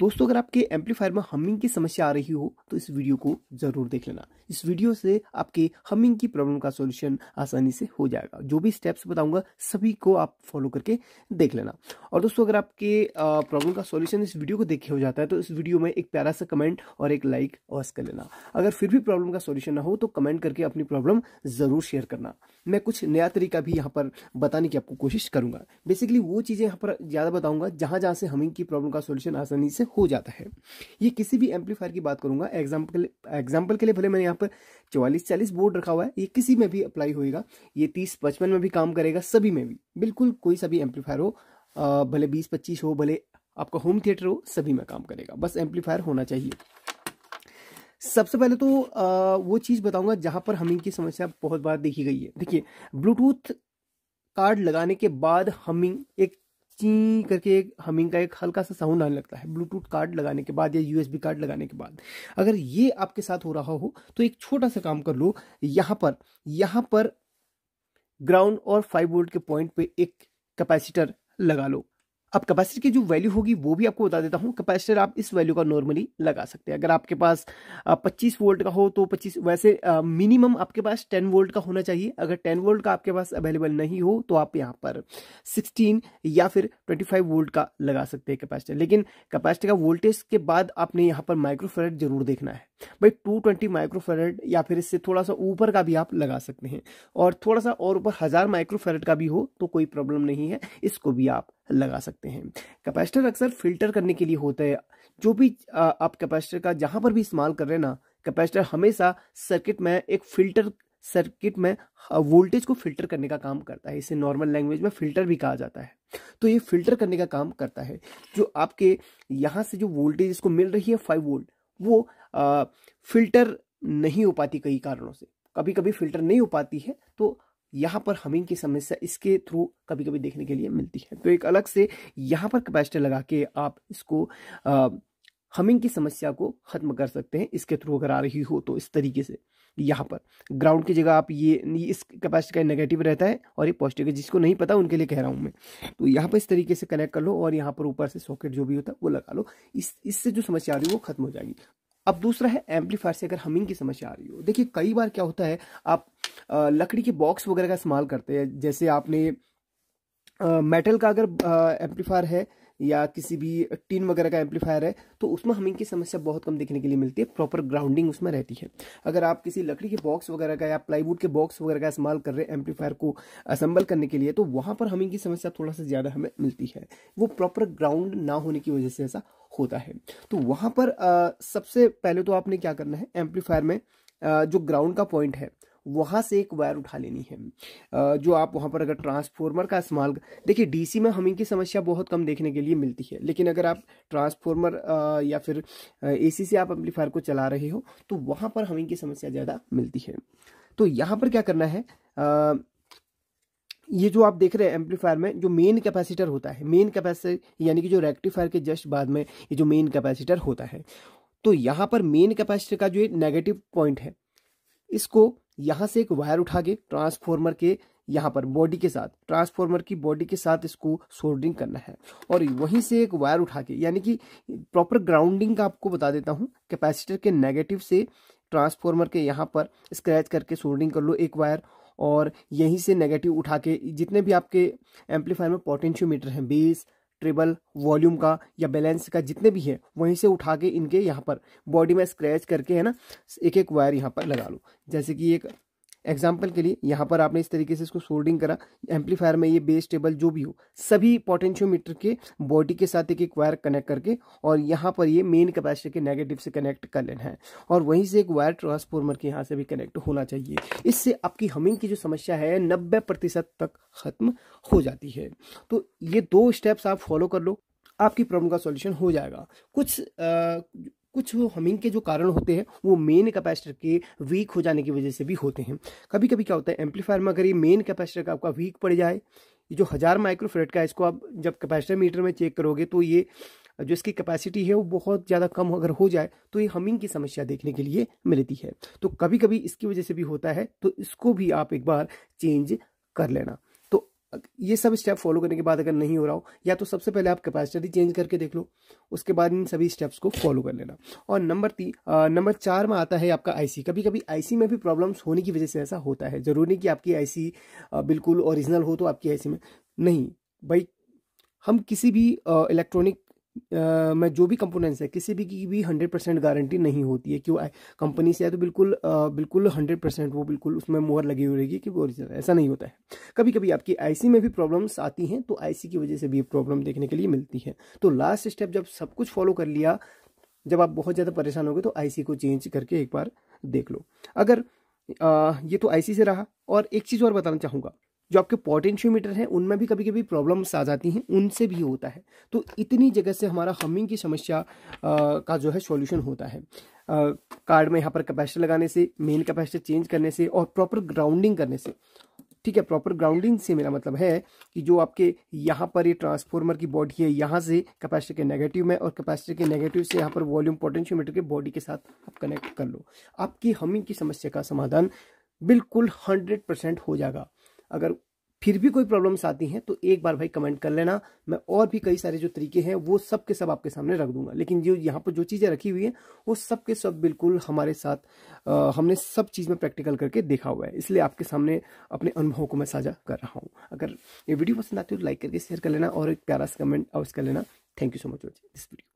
दोस्तों अगर आपके एम्पलीफायर में हमिंग की समस्या आ रही हो तो इस वीडियो को जरूर देख लेना इस वीडियो से आपके हमिंग की प्रॉब्लम का सॉल्यूशन आसानी से हो जाएगा जो भी स्टेप्स बताऊंगा सभी को आप फॉलो करके देख लेना और दोस्तों अगर आपके प्रॉब्लम का सॉल्यूशन इस वीडियो को देखे हो जाता है तो इस वीडियो में एक प्यारा सा कमेंट और एक लाइक अवश्य कर लेना अगर फिर भी प्रॉब्लम का सोल्यूशन ना हो तो कमेंट करके अपनी प्रॉब्लम जरूर शेयर करना मैं कुछ नया तरीका भी यहाँ पर बताने की आपको कोशिश करूंगा बेसिकली वो चीज़ें यहाँ पर ज़्यादा बताऊंगा जहां जहां से हमिंग की प्रॉब्लम का सोल्यूशन आसानी से हो जाता है ये किसी भी एम्पलीफायर की बात करूंगा एग्जाम्पल एग्जाम्पल के लिए भले मैंने यहाँ पर चौवालीस चालीस बोर्ड रखा हुआ है ये किसी में भी अप्लाई होएगा ये तीस पचपन में भी काम करेगा सभी में भी बिल्कुल कोई सा भी एम्पलीफायर हो भले बीस पच्चीस हो भले आपका होम थिएटर हो सभी में काम करेगा बस एम्पलीफायर होना चाहिए सबसे पहले तो आ, वो चीज़ बताऊंगा जहाँ पर हमिंग की समस्या बहुत बार देखी गई है देखिए ब्लूटूथ कार्ड लगाने के बाद हमिंग एक ची करके एक हमिंग का एक हल्का सा साउंड आने लगता है ब्लूटूथ कार्ड लगाने के बाद या यूएसबी कार्ड लगाने के बाद अगर ये आपके साथ हो रहा हो तो एक छोटा सा काम कर लो यहाँ पर यहाँ पर ग्राउंड और फाइव वोल्ट के पॉइंट पे एक कैपेसिटर लगा लो अब कैपेसिटर की जो वैल्यू होगी वो भी आपको बता देता हूँ कैपेसिटर आप इस वैल्यू का नॉर्मली लगा सकते हैं अगर आपके पास 25 वोल्ट का हो तो 25 वैसे मिनिमम आपके पास 10 वोल्ट का होना चाहिए अगर 10 वोल्ट का आपके पास अवेलेबल नहीं हो तो आप यहाँ पर 16 या फिर 25 वोल्ट का लगा सकते हैं कैपेसिटर लेकिन कैपेसिटर का वोल्टेज के बाद आपने यहाँ पर माइक्रोफेरेट जरूर देखना है भाई टू ट्वेंटी माइक्रोफेरेट या फिर इससे थोड़ा सा ऊपर का भी आप लगा सकते हैं और थोड़ा सा और ऊपर हज़ार माइक्रोफेरेट का भी हो तो कोई प्रॉब्लम नहीं है इसको भी आप लगा सकते हैं कैपेसिटर अक्सर फिल्टर करने के लिए होता है जो भी आप कैपेसिटर का जहाँ पर भी इस्तेमाल कर रहे हैं ना कैपेसिटर हमेशा सर्किट में एक फिल्टर सर्किट में वोल्टेज को फिल्टर करने का काम करता है इसे नॉर्मल लैंग्वेज में फिल्टर भी कहा जाता है तो ये फिल्टर करने का काम करता है जो आपके यहाँ से जो वोल्टेज इसको मिल रही है फाइव वोल्ट वो आ, फिल्टर नहीं हो पाती कई कारणों से कभी कभी फिल्टर नहीं हो पाती है तो यहाँ पर हमिंग की समस्या इसके थ्रू कभी कभी देखने के लिए मिलती है तो एक अलग से यहाँ पर कैपेसिटर लगा के आप इसको आ, हमिंग की समस्या को खत्म कर सकते हैं इसके थ्रू अगर आ रही हो तो इस तरीके से यहाँ पर ग्राउंड की जगह आप ये इस कैपेसिटी का नेगेटिव रहता है और ये पॉजिटिव है जिसको नहीं पता उनके लिए कह रहा हूँ मैं तो यहाँ पर इस तरीके से कनेक्ट कर लो और यहाँ पर ऊपर से सॉकेट जो भी होता है वो लगा लो इस इससे जो समस्या आ रही है वो खत्म हो जाएगी अब दूसरा है एम्पलीफायर से अगर हमिंग की समस्या आ रही हो देखिए कई बार क्या होता है आप लकड़ी के बॉक्स वगैरह का इस्तेमाल करते हैं जैसे आपने मेटल का अगर एम्पलीफायर है या किसी भी टीन वगैरह का एम्पलीफायर है तो उसमें हमें की समस्या बहुत कम देखने के लिए मिलती है प्रॉपर ग्राउंडिंग उसमें रहती है अगर आप किसी लकड़ी के बॉक्स वगैरह का या प्लाईवुड के बॉक्स वगैरह का इस्तेमाल कर रहे हैं एम्पलीफायर को असम्बल करने के लिए तो वहाँ पर हमें की समस्या थोड़ा सा ज़्यादा हमें मिलती है वो प्रॉपर ग्राउंड ना होने की वजह से ऐसा होता है तो वहाँ पर आ, सबसे पहले तो आपने क्या करना है एम्पलीफायर में आ, जो ग्राउंड का पॉइंट है वहाँ से एक वायर उठा लेनी है जो आप वहाँ पर अगर ट्रांसफॉर्मर का इस्तेमाल देखिए डीसी में हमिंग की समस्या बहुत कम देखने के लिए मिलती है लेकिन अगर आप ट्रांसफॉर्मर या फिर एसी से आप एम्पलीफायर को चला रहे हो तो वहाँ पर हमिंग की समस्या ज़्यादा मिलती है तो यहाँ पर क्या करना है ये जो आप देख रहे हैं एम्पलीफायर में जो मेन कैपेसिटर होता है मेन कैपेसिटर यानी कि जो रेक्टिफायर के जस्ट बाद में ये जो मेन कैपेसिटर होता है तो यहाँ पर मेन कैपेसिटर का जो एक नेगेटिव पॉइंट है इसको यहाँ से एक वायर उठा के ट्रांसफॉर्मर के यहाँ पर बॉडी के साथ ट्रांसफॉर्मर की बॉडी के साथ इसको सोल्डरिंग करना है और वहीं से एक वायर उठा के यानी कि प्रॉपर ग्राउंडिंग का आपको बता देता हूँ कैपेसिटर के नेगेटिव से ट्रांसफॉर्मर के यहाँ पर स्क्रैच करके सोल्डरिंग कर लो एक वायर और यहीं से नेगेटिव उठा के जितने भी आपके एम्पलीफायर में पोटेंशियोमीटर हैं बेस ट्रिबल वॉल्यूम का या बैलेंस का जितने भी हैं वहीं से उठा के इनके यहाँ पर बॉडी में स्क्रैच करके है ना एक एक वायर यहाँ पर लगा लो जैसे कि एक एग्जाम्पल के लिए यहाँ पर आपने इस तरीके से इसको सोल्डिंग करा एम्पलीफायर में ये बेस टेबल जो भी हो सभी पोटेंशियोमीटर के बॉडी के साथ एक एक वायर कनेक्ट करके और यहाँ पर ये मेन कैपेसिटर के नेगेटिव से कनेक्ट कर लेना है और वहीं से एक वायर ट्रांसफॉर्मर के यहाँ से भी कनेक्ट होना चाहिए इससे आपकी हमिंग की जो समस्या है नब्बे प्रतिशत तक खत्म हो जाती है तो ये दो स्टेप्स आप फॉलो कर लो आपकी प्रॉब्लम का सॉल्यूशन हो जाएगा कुछ आ, कुछ हमिंग के जो कारण होते हैं वो मेन कैपेसिटर के वीक हो जाने की वजह से भी होते हैं कभी कभी क्या होता है एम्पलीफायर में अगर ये मेन कैपेसिटर का आपका वीक पड़ जाए ये जो हज़ार माइक्रोफ्रेड का है इसको आप जब कैपेसिटर मीटर में चेक करोगे तो ये जो इसकी कैपेसिटी है वो बहुत ज़्यादा कम अगर हो जाए तो ये हमिंग की समस्या देखने के लिए मिलती है तो कभी कभी इसकी वजह से भी होता है तो इसको भी आप एक बार चेंज कर लेना ये सब स्टेप फॉलो करने के बाद अगर नहीं हो रहा हो या तो सबसे पहले आप कैपेसिटर ही चेंज करके देख लो उसके बाद इन सभी स्टेप्स को फॉलो कर लेना और नंबर तीन नंबर चार में आता है आपका आईसी कभी कभी आईसी में भी प्रॉब्लम्स होने की वजह से ऐसा होता है ज़रूरी नहीं कि आपकी आईसी बिल्कुल ओरिजिनल हो तो आपकी आईसी में नहीं भाई हम किसी भी इलेक्ट्रॉनिक आ, में जो भी कंपोनेंट्स है किसी भी की भी हंड्रेड परसेंट गारंटी नहीं होती है क्यों कंपनी से है तो बिल्कुल आ, बिल्कुल हंड्रेड परसेंट वो बिल्कुल उसमें मोहर लगी हुई रहेगी कि वो ओरिजिनल ऐसा नहीं होता है कभी कभी आपकी आईसी में भी प्रॉब्लम्स आती हैं तो आईसी की वजह से भी प्रॉब्लम देखने के लिए मिलती है तो लास्ट स्टेप जब सब कुछ फॉलो कर लिया जब आप बहुत ज़्यादा परेशान हो गए तो आई को चेंज करके एक बार देख लो अगर आ, ये तो आई से रहा और एक चीज़ और बताना चाहूँगा जो आपके पोटेंशियोमीटर हैं उनमें भी कभी कभी प्रॉब्लम्स आ जाती हैं उनसे भी होता है तो इतनी जगह से हमारा हमिंग की समस्या आ, का जो है सॉल्यूशन होता है आ, कार्ड में यहाँ पर कैपेसिटर लगाने से मेन कैपेसिटर चेंज करने से और प्रॉपर ग्राउंडिंग करने से ठीक है प्रॉपर ग्राउंडिंग से मेरा मतलब है कि जो आपके यहाँ पर ये ट्रांसफॉर्मर की बॉडी है यहाँ से कैपेसिटर के नेगेटिव में और कैपेसिटर के नेगेटिव से यहाँ पर वॉल्यूम पोटेंशियोमीटर के बॉडी के साथ आप कनेक्ट कर लो आपकी हमिंग की समस्या का समाधान बिल्कुल हंड्रेड परसेंट हो जाएगा अगर फिर भी कोई प्रॉब्लम्स आती हैं तो एक बार भाई कमेंट कर लेना मैं और भी कई सारे जो तरीके हैं वो सब के सब आपके सामने रख दूंगा लेकिन जो यहाँ पर जो चीज़ें रखी हुई हैं वो सब के सब बिल्कुल हमारे साथ आ, हमने सब चीज़ में प्रैक्टिकल करके देखा हुआ है इसलिए आपके सामने अपने अनुभव को मैं साझा कर रहा हूँ अगर ये वीडियो पसंद आती है तो लाइक करके शेयर कर लेना और एक प्यारा सा कमेंट अवश्य कर लेना thank you so much watching this video